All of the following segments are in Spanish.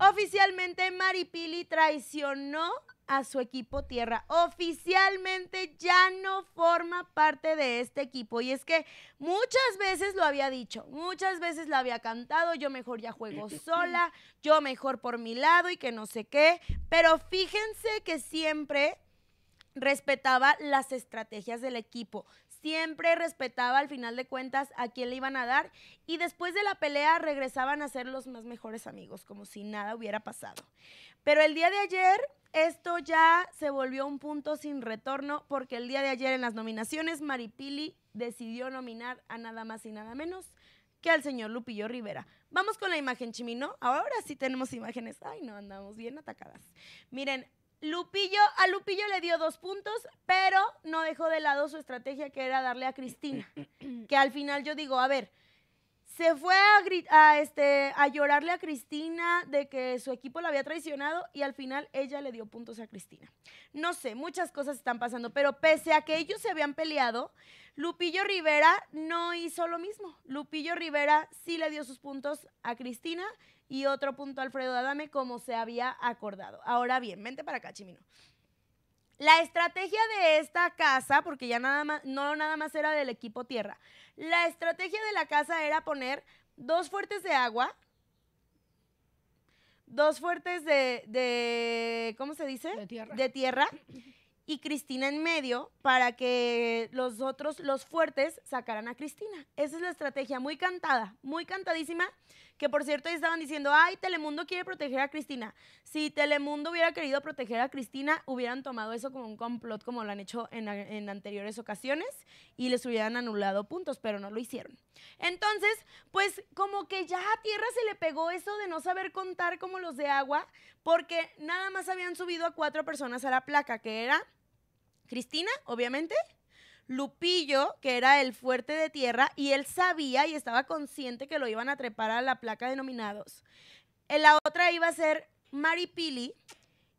Oficialmente Maripili traicionó a su equipo tierra. Oficialmente ya no forma parte de este equipo. Y es que muchas veces lo había dicho, muchas veces la había cantado, yo mejor ya juego sola, yo mejor por mi lado y que no sé qué. Pero fíjense que siempre respetaba las estrategias del equipo siempre respetaba al final de cuentas a quién le iban a dar y después de la pelea regresaban a ser los más mejores amigos, como si nada hubiera pasado. Pero el día de ayer esto ya se volvió un punto sin retorno porque el día de ayer en las nominaciones Maripili decidió nominar a nada más y nada menos que al señor Lupillo Rivera. Vamos con la imagen, Chimino. Ahora sí tenemos imágenes. Ay, no, andamos bien atacadas. Miren, Lupillo, a Lupillo le dio dos puntos, pero no dejó de lado su estrategia que era darle a Cristina. Que al final yo digo, a ver, se fue a, este, a llorarle a Cristina de que su equipo la había traicionado y al final ella le dio puntos a Cristina. No sé, muchas cosas están pasando, pero pese a que ellos se habían peleado, Lupillo Rivera no hizo lo mismo. Lupillo Rivera sí le dio sus puntos a Cristina y otro punto Alfredo Adame como se había acordado. Ahora bien, vente para acá, Chimino. La estrategia de esta casa, porque ya nada más, no nada más era del equipo tierra, la estrategia de la casa era poner dos fuertes de agua, dos fuertes de, de ¿cómo se dice? De tierra. De tierra y Cristina en medio para que los otros, los fuertes, sacaran a Cristina. Esa es la estrategia, muy cantada, muy cantadísima. Que por cierto, estaban diciendo, ay, Telemundo quiere proteger a Cristina. Si Telemundo hubiera querido proteger a Cristina, hubieran tomado eso como un complot, como lo han hecho en, en anteriores ocasiones, y les hubieran anulado puntos, pero no lo hicieron. Entonces, pues como que ya a Tierra se le pegó eso de no saber contar como los de agua, porque nada más habían subido a cuatro personas a la placa, que era Cristina, obviamente, Lupillo, que era el fuerte de tierra, y él sabía y estaba consciente que lo iban a trepar a la placa de nominados. En la otra iba a ser Mari Pili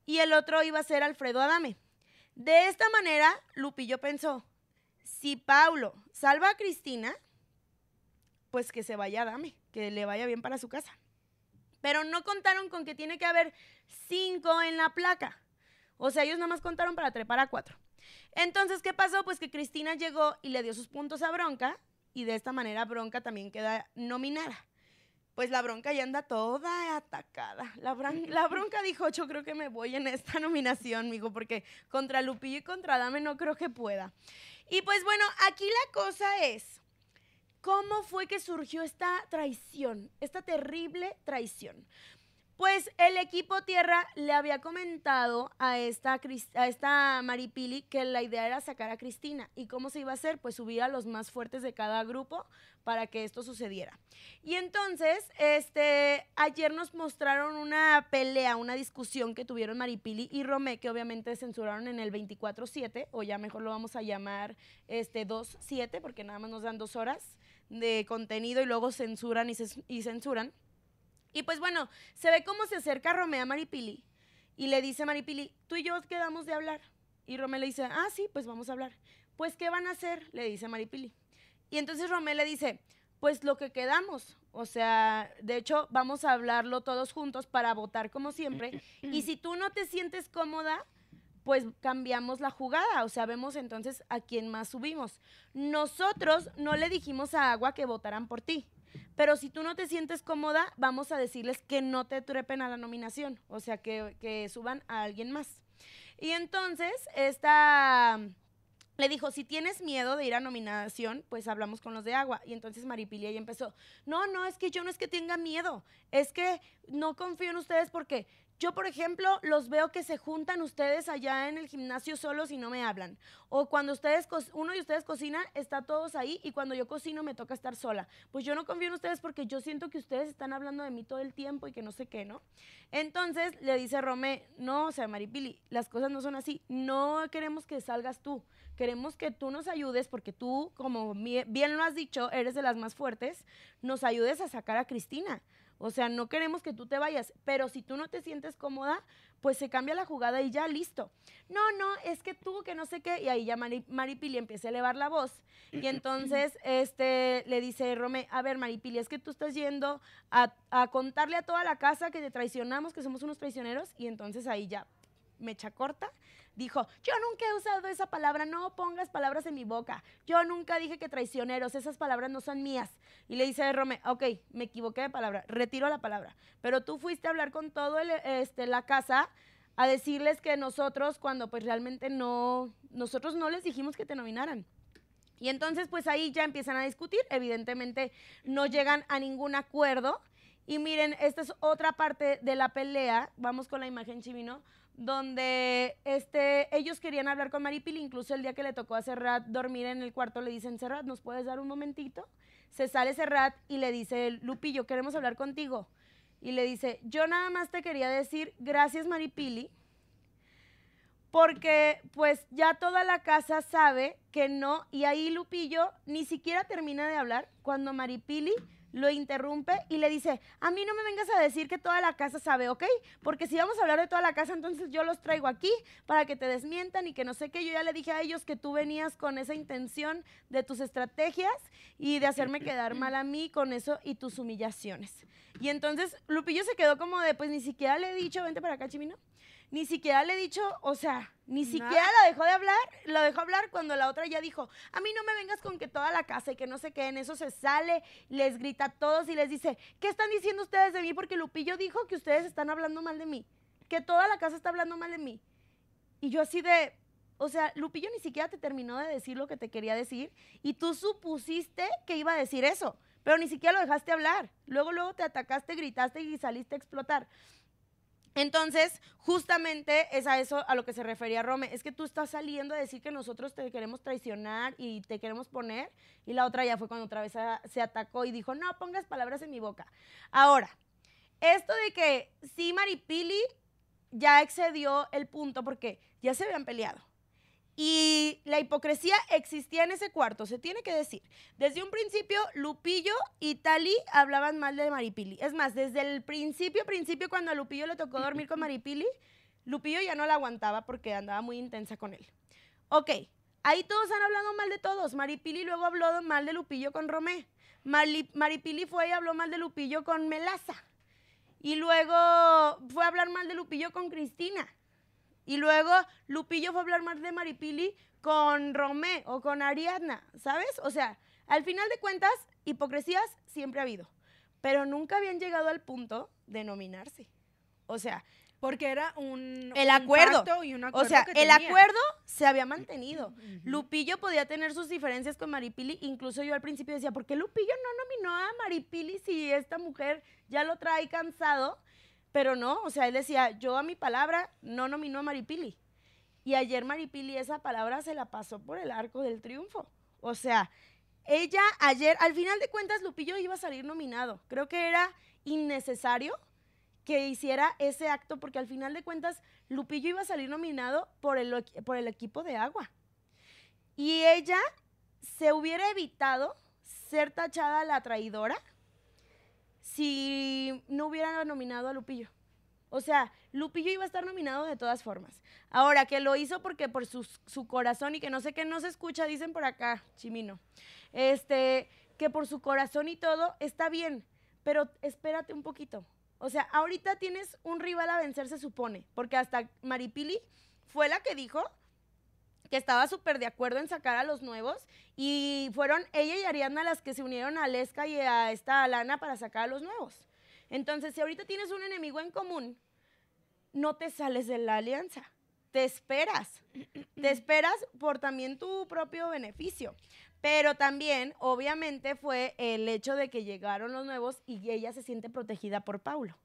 y el otro iba a ser Alfredo Adame. De esta manera, Lupillo pensó, si Pablo salva a Cristina, pues que se vaya Adame, que le vaya bien para su casa. Pero no contaron con que tiene que haber cinco en la placa. O sea, ellos nada más contaron para trepar a cuatro. Entonces, ¿qué pasó? Pues que Cristina llegó y le dio sus puntos a Bronca y de esta manera Bronca también queda nominada. Pues la bronca ya anda toda atacada. La, bronca dijo, yo creo que me voy en esta nominación, amigo, porque contra Lupillo y contra Dame no creo que pueda. Y pues bueno, aquí la cosa es, ¿cómo fue que surgió esta traición, esta terrible traición? Pues el equipo Tierra le había comentado a esta, esta Maripili que la idea era sacar a Cristina. ¿Y cómo se iba a hacer? Pues subir a los más fuertes de cada grupo para que esto sucediera. Y entonces, este, ayer nos mostraron una pelea, una discusión que tuvieron Maripili y Romé, que obviamente censuraron en el 24-7, o ya mejor lo vamos a llamar este 2-7, porque nada más nos dan dos horas de contenido y luego censuran y censuran. Y pues bueno, se ve cómo se acerca Romeo a Maripili y le dice a Maripili, tú y yo quedamos de hablar. Y Romeo le dice, ah, sí, pues vamos a hablar. Pues, ¿qué van a hacer? Le dice Maripili. Y entonces Romeo le dice, pues lo que quedamos. O sea, de hecho, vamos a hablarlo todos juntos para votar como siempre. Y si tú no te sientes cómoda, pues cambiamos la jugada, o sea, vemos entonces a quién más subimos. Nosotros no le dijimos a Agua que votaran por ti. Pero si tú no te sientes cómoda, vamos a decirles que no te trepen a la nominación, o sea, que, suban a alguien más. Y entonces, esta... Le dijo, si tienes miedo de ir a nominación, pues hablamos con los de agua. Y entonces Maripilia ya empezó, no, no, es que yo no es que tenga miedo, es que no confío en ustedes porque yo, por ejemplo, los veo que se juntan ustedes allá en el gimnasio solos y no me hablan. O cuando ustedes uno de ustedes cocina, está todos ahí y cuando yo cocino me toca estar sola. Pues yo no confío en ustedes porque yo siento que ustedes están hablando de mí todo el tiempo y que no sé qué, ¿no? Entonces le dice Romé, no, o sea, Maripili, las cosas no son así. No queremos que salgas tú. Queremos que tú nos ayudes porque tú, como bien lo has dicho, eres de las más fuertes, nos ayudes a sacar a Cristina. O sea, no queremos que tú te vayas, pero si tú no te sientes cómoda, pues se cambia la jugada y ya, listo. No, no, es que tú, que no sé qué. Y ahí ya Mari, Maripili empieza a elevar la voz. Y entonces este, le dice Rome, a ver, Maripili, es que tú estás yendo a, a contarle a toda la casa que te traicionamos, que somos unos traicioneros. Y entonces ahí ya, mecha corta, dijo, yo nunca he usado esa palabra, no pongas palabras en mi boca, yo nunca dije que traicioneros, esas palabras no son mías. Y le dice Rome, ok, me equivoqué de palabra, retiro la palabra, pero tú fuiste a hablar con todo el, este, la casa a decirles que nosotros, cuando pues realmente no, nosotros no les dijimos que te nominaran. Y entonces pues ahí ya empiezan a discutir, evidentemente no llegan a ningún acuerdo. Y miren, esta es otra parte de la pelea, vamos con la imagen chivino, donde este, ellos querían hablar con Maripili, incluso el día que le tocó a Serrat dormir en el cuarto, le dicen, Serrat, ¿nos puedes dar un momentito? Se sale Serrat y le dice, Lupillo, queremos hablar contigo. Y le dice, yo nada más te quería decir, gracias Maripili, porque pues ya toda la casa sabe que no, y ahí Lupillo ni siquiera termina de hablar cuando Maripili lo interrumpe y le dice, a mí no me vengas a decir que toda la casa sabe, ¿ok? Porque si vamos a hablar de toda la casa, entonces yo los traigo aquí para que te desmientan y que no sé qué. Yo ya le dije a ellos que tú venías con esa intención de tus estrategias y de hacerme quedar mal a mí con eso y tus humillaciones. Y entonces Lupillo se quedó como de, pues ni siquiera le he dicho, vente para acá, Chimino ni siquiera le he dicho, o sea, ni siquiera la dejó de hablar, la dejó hablar cuando la otra ya dijo, a mí no me vengas con que toda la casa y que no sé qué, en eso se sale, les grita a todos y les dice, ¿qué están diciendo ustedes de mí? Porque Lupillo dijo que ustedes están hablando mal de mí, que toda la casa está hablando mal de mí. Y yo así de, o sea, Lupillo ni siquiera te terminó de decir lo que te quería decir y tú supusiste que iba a decir eso, pero ni siquiera lo dejaste hablar. Luego, luego te atacaste, gritaste y saliste a explotar. Entonces, justamente es a eso a lo que se refería Rome. Es que tú estás saliendo a decir que nosotros te queremos traicionar y te queremos poner. Y la otra ya fue cuando otra vez se atacó y dijo, no pongas palabras en mi boca. Ahora, esto de que sí, Maripili ya excedió el punto porque ya se habían peleado. Y la hipocresía existía en ese cuarto, se tiene que decir. Desde un principio, Lupillo y Tali hablaban mal de Maripili. Es más, desde el principio, principio, cuando a Lupillo le tocó dormir con Maripili, Lupillo ya no la aguantaba porque andaba muy intensa con él. Ok, ahí todos han hablado mal de todos. Maripili luego habló mal de Lupillo con Romé. Maripili fue y habló mal de Lupillo con Melaza. Y luego fue a hablar mal de Lupillo con Cristina. Y luego Lupillo fue a hablar más de Maripili con Romé o con Ariadna, ¿sabes? O sea, al final de cuentas, hipocresías siempre ha habido, pero nunca habían llegado al punto de nominarse. O sea, porque era un, el acuerdo. o sea, el acuerdo se había mantenido. Lupillo podía tener sus diferencias con Maripili. Incluso yo al principio decía, ¿por qué Lupillo no nominó a Maripili si esta mujer ya lo trae cansado? Pero no, o sea, él decía, yo a mi palabra no nominó a Maripili. Y ayer Maripili esa palabra se la pasó por el arco del triunfo. O sea, ella ayer, al final de cuentas, Lupillo iba a salir nominado. Creo que era innecesario que hiciera ese acto porque al final de cuentas Lupillo iba a salir nominado por el, por el equipo de agua. Y ella se hubiera evitado ser tachada la traidora si no hubieran nominado a Lupillo. O sea, Lupillo iba a estar nominado de todas formas. Ahora, que lo hizo porque por su, corazón y que no sé qué no se escucha, dicen por acá, Chimino. Este, que por su corazón y todo está bien, pero espérate un poquito. O sea, ahorita tienes un rival a vencer, se supone, porque hasta Maripili fue la que dijo que estaba súper de acuerdo en sacar a los nuevos y fueron ella y Ariadna las que se unieron a Lesca y a esta Alana para sacar a los nuevos. Entonces, si ahorita tienes un enemigo en común, no te sales de la alianza, te esperas, te esperas por también tu propio beneficio. Pero también, obviamente, fue el hecho de que llegaron los nuevos y ella se siente protegida por Paulo.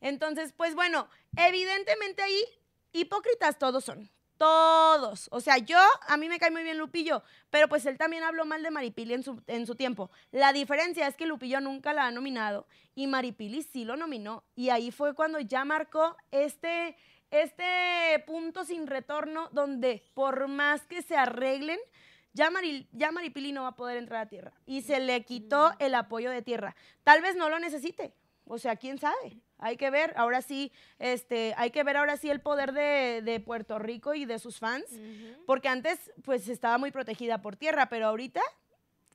Entonces, pues bueno, evidentemente ahí hipócritas todos son. Todos. O sea, yo, a mí me cae muy bien Lupillo, pero pues él también habló mal de Maripili en su, en su tiempo. La diferencia es que Lupillo nunca la ha nominado y Maripili sí lo nominó. Y ahí fue cuando ya marcó este, este punto sin retorno donde por más que se arreglen, ya, ya Maripili no va a poder entrar a tierra. Y se le quitó el apoyo de tierra. Tal vez no lo necesite. O sea, quién sabe. Hay que ver, ahora sí, este, hay que ver ahora sí el poder de, Puerto Rico y de sus fans, porque antes pues estaba muy protegida por tierra, pero ahorita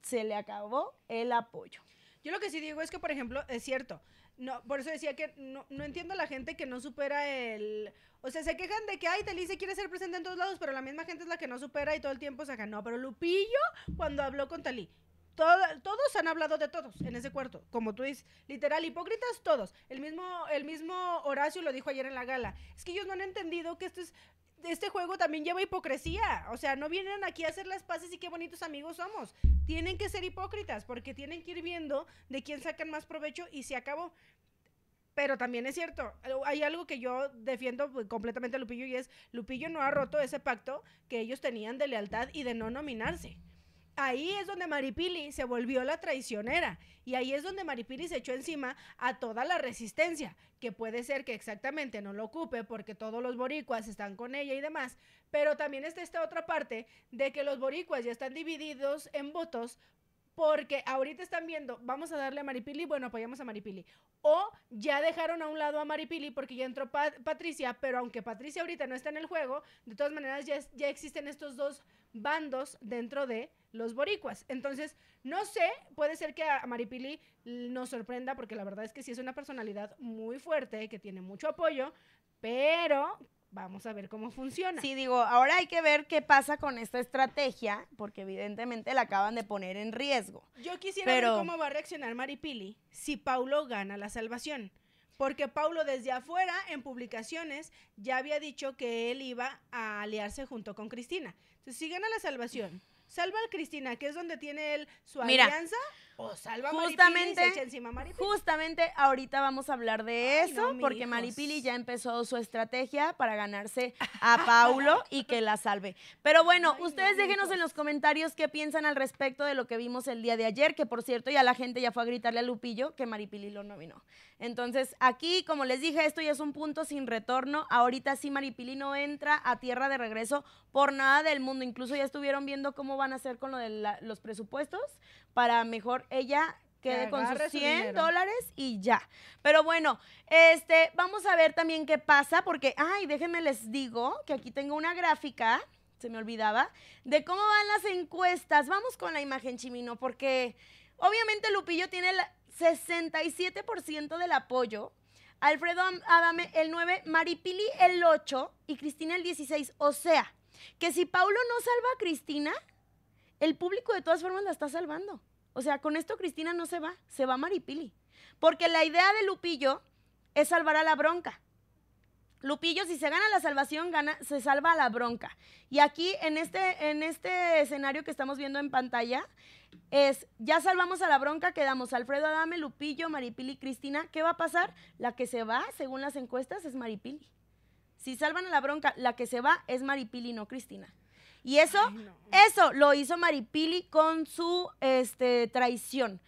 se le acabó el apoyo. Yo lo que sí digo es que, por ejemplo, es cierto, no, por eso decía que no, entiendo a la gente que no supera el... O sea, se quejan de que, ay, se quiere ser presente en todos lados, pero la misma gente es la que no supera y todo el tiempo saca, no, pero Lupillo cuando habló con Talí, todos han hablado de todos en ese cuarto, como tú dices, literal, hipócritas todos. El mismo, el mismo Horacio lo dijo ayer en la gala. Es que ellos no han entendido que esto es, este juego también lleva hipocresía. O sea, no vienen aquí a hacer las paces y qué bonitos amigos somos. Tienen que ser hipócritas porque tienen que ir viendo de quién sacan más provecho y se acabó. Pero también es cierto, eh, hay algo que yo defiendo pues, completamente a Lupillo y es, Lupillo no ha roto ese pacto que ellos tenían de lealtad y de no nominarse ahí es donde Maripili se volvió la traicionera y ahí es donde Maripili se echó encima a toda la resistencia, que puede ser que exactamente no lo ocupe porque todos los boricuas están con ella y demás, pero también está esta otra parte de que los boricuas ya están divididos en votos porque ahorita están viendo, vamos a darle a Maripili, bueno, apoyamos a Maripili. O ya dejaron a un lado a Maripili porque ya entró Patricia, pero aunque Patricia ahorita no está en el juego, de todas maneras ya, ya existen estos dos bandos dentro de los boricuas. Entonces, no sé, puede ser que a Maripili nos sorprenda porque la verdad es que sí es una personalidad muy fuerte, que tiene mucho apoyo, pero vamos a ver cómo funciona. Sí, digo, ahora hay que ver qué pasa con esta estrategia, porque evidentemente la acaban de poner en riesgo. Yo quisiera ver cómo va a reaccionar Maripili si Paulo gana la salvación. Porque Paulo desde afuera, en publicaciones, ya había dicho que él iba a aliarse junto con Cristina. Entonces, si gana la salvación salva al Cristina, que es donde tiene él su alianza, o salva justamente, Maripili encima Maripili. Justamente ahorita vamos a hablar de eso, porque Maripili ya empezó su estrategia para ganarse a Paulo y que la salve. Pero bueno, ustedes déjenos en los comentarios qué piensan al respecto de lo que vimos el día de ayer, que por cierto ya la gente ya fue a gritarle a Lupillo que Maripili lo vino. Entonces, aquí, como les dije, esto ya es un punto sin retorno. Ahorita sí Maripili no entra a tierra de regreso por nada del mundo. Incluso ya estuvieron viendo cómo van a hacer con lo de los presupuestos para mejor ella quede con sus 100 dólares y ya. Pero bueno, este, vamos a ver también qué pasa, porque, ay, déjenme les digo que aquí tengo una gráfica, se me olvidaba, de cómo van las encuestas. Vamos con la imagen, Chimino, porque obviamente Lupillo tiene el 67% del apoyo. Alfredo Adame el 9, Maripili el 8 y Cristina el 16. O sea, que si Paulo no salva a Cristina, el público de todas formas la está salvando. O sea, con esto Cristina no se va, se va Maripili. Porque la idea de Lupillo es salvar a la bronca. Lupillo, si se gana la salvación, gana, se salva a la bronca. Y aquí, en este, en este escenario que estamos viendo en pantalla, es ya salvamos a la bronca, quedamos Alfredo Adame, Lupillo, Maripili, Cristina. ¿Qué va a pasar? La que se va, según las encuestas, es Maripili. Si salvan a la bronca, la que se va es Maripili, no Cristina. Y eso, eso lo hizo Maripili con su este, traición.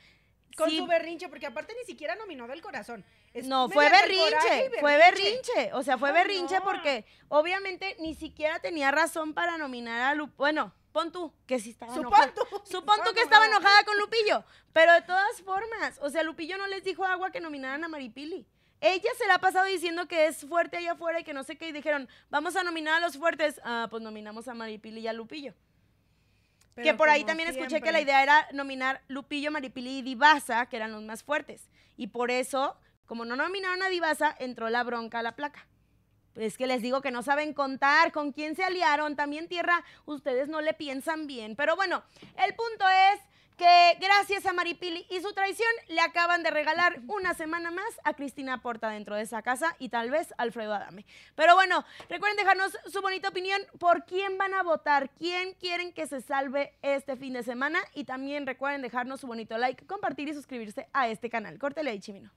Con su berrinche, porque aparte ni siquiera nominó del corazón. no, fue berrinche, fue berrinche. O sea, fue berrinche porque obviamente ni siquiera tenía razón para nominar a Lupillo. Bueno, pon tú, que sí estaba enojada. Supon tú que estaba enojada con Lupillo. Pero de todas formas, o sea, Lupillo no les dijo Agua que nominaran a Maripili. Ella se la ha pasado diciendo que es fuerte allá afuera y que no sé qué. Y dijeron, vamos a nominar a los fuertes. Ah, pues nominamos a Maripili y a Lupillo. que por ahí también escuché que la idea era nominar Lupillo, Maripili y Divaza, que eran los más fuertes. Y por eso, como no nominaron a Divaza, entró la bronca a la placa. Es que les digo que no saben contar con quién se aliaron. También tierra, ustedes no le piensan bien. Pero bueno, el punto es que gracias a Maripili y su traición le acaban de regalar una semana más a Cristina Porta dentro de esa casa y tal vez Alfredo Adame. Pero bueno, recuerden dejarnos su bonita opinión por quién van a votar, quién quieren que se salve este fin de semana y también recuerden dejarnos su bonito like, compartir y suscribirse a este canal. Córtele ahí, Chimino.